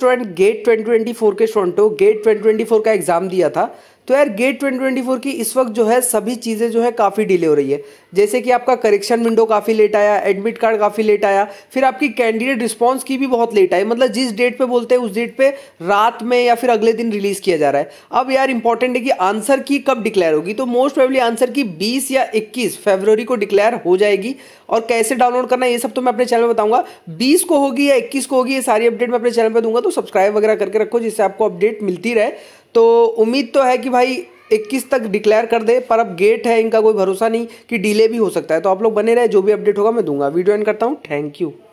student gate 2024 के स्टूडेंटो gate 2024 का exam दिया था तो यार गेट 2024 की इस वक्त जो है सभी चीज़ें जो है काफ़ी डिले हो रही है जैसे कि आपका करेक्शन विंडो काफ़ी लेट आया एडमिट कार्ड काफ़ी लेट आया फिर आपकी कैंडिडेट रिस्पॉन्स की भी बहुत लेट आई मतलब जिस डेट पे बोलते हैं उस डेट पे रात में या फिर अगले दिन रिलीज़ किया जा रहा है अब यार इंपॉर्टेंट है कि आंसर की कब डिक्लेयर होगी तो मोस्ट प्रॉबली आंसर की बीस या इक्कीस फेबररी को डिक्लेयर हो जाएगी और कैसे डाउनलोड करना ये सब तो मैं अपने चैनल में बताऊंगा बीस को होगी या इक्कीस को होगी ये सारी अपडेट मैं अपने चैनल पर दूंगा तो सब्सक्राइब वगैरह करके रखो जिससे आपको अपडेट मिलती रहे तो उम्मीद तो है कि भाई इक्कीस तक डिक्लेयर कर दे पर अब गेट है इनका कोई भरोसा नहीं कि डिले भी हो सकता है तो आप लोग बने रहे जो भी अपडेट होगा मैं दूंगा वीडियो एंड करता हूँ थैंक यू